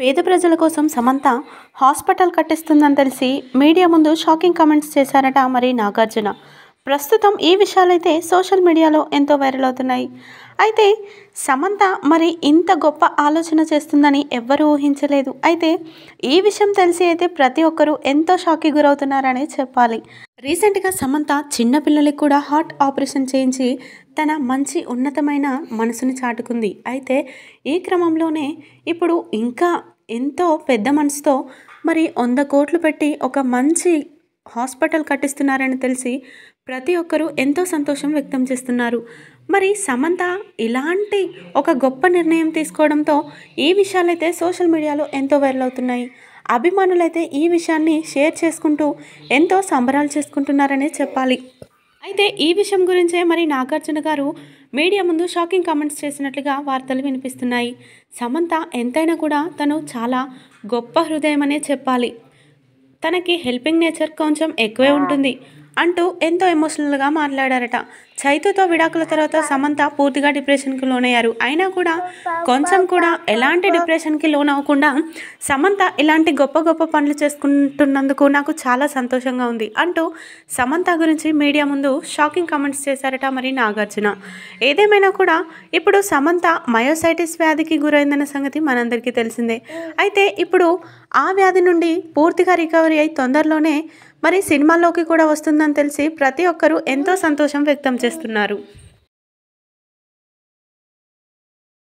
పేద ప్రజల కోసం సమంత హాస్పిటల్ కట్టిస్తుందని తెలిసి మీడియా ముందు షాకింగ్ కామెంట్స్ చేశారట మరి నాగార్జున ప్రస్తుతం ఈ విషయాలైతే సోషల్ మీడియాలో ఎంతో వైరల్ అవుతున్నాయి అయితే సమంత మరి ఇంత గొప్ప ఆలోచన చేస్తుందని ఎవ్వరూ ఊహించలేదు అయితే ఈ విషయం తెలిసి అయితే ప్రతి ఒక్కరూ ఎంతో షాక్కి గురవుతున్నారనే చెప్పాలి రీసెంట్గా సమంత చిన్నపిల్లలకి కూడా హార్ట్ ఆపరేషన్ చేయించి తన మంచి ఉన్నతమైన మనసుని చాటుకుంది అయితే ఈ క్రమంలోనే ఇప్పుడు ఇంకా ఎంతో పెద్ద మనసుతో మరి వంద కోట్లు పెట్టి ఒక మంచి హాస్పిటల్ కట్టిస్తున్నారని తెలిసి ప్రతి ఒక్కరూ ఎంతో సంతోషం వ్యక్తం చేస్తున్నారు మరి సమంత ఇలాంటి ఒక గొప్ప నిర్ణయం తీసుకోవడంతో ఈ విషయాలైతే సోషల్ మీడియాలో ఎంతో వైరల్ అవుతున్నాయి అభిమానులైతే ఈ విషయాన్ని షేర్ చేసుకుంటూ ఎంతో సంబరాలు చేసుకుంటున్నారనే చెప్పాలి అయితే ఈ విషయం గురించే మరి నాగార్జున గారు మీడియా ముందు షాకింగ్ కామెంట్స్ చేసినట్లుగా వార్తలు వినిపిస్తున్నాయి సమంత ఎంతైనా కూడా తను చాలా గొప్ప హృదయం అనే చెప్పాలి తనకి హెల్పింగ్ నేచర్ కొంచెం ఎక్కువే ఉంటుంది అంటూ ఎంతో ఎమోషనల్గా మాట్లాడారట చైతుతో విడాకుల తర్వాత సమంత పూర్తిగా డిప్రెషన్కి లోనయ్యారు అయినా కూడా కొంచెం కూడా ఎలాంటి డిప్రెషన్కి లోన్ అవ్వకుండా సమంత ఇలాంటి గొప్ప గొప్ప పనులు చేసుకుంటున్నందుకు నాకు చాలా సంతోషంగా ఉంది అంటూ సమంత గురించి మీడియా ముందు షాకింగ్ కామెంట్స్ చేశారట మరి నాగార్జున ఏదేమైనా కూడా ఇప్పుడు సమంత మయోసైటిస్ వ్యాధికి గురైందన్న సంగతి మనందరికీ తెలిసిందే అయితే ఇప్పుడు ఆ వ్యాధి నుండి పూర్తిగా రికవరీ అయి తొందరలోనే మరి సినిమాల్లోకి కూడా వస్తుందని తెలిసి ప్రతి ఒక్కరూ ఎంతో సంతోషం వ్యక్తం చేస్తున్నారు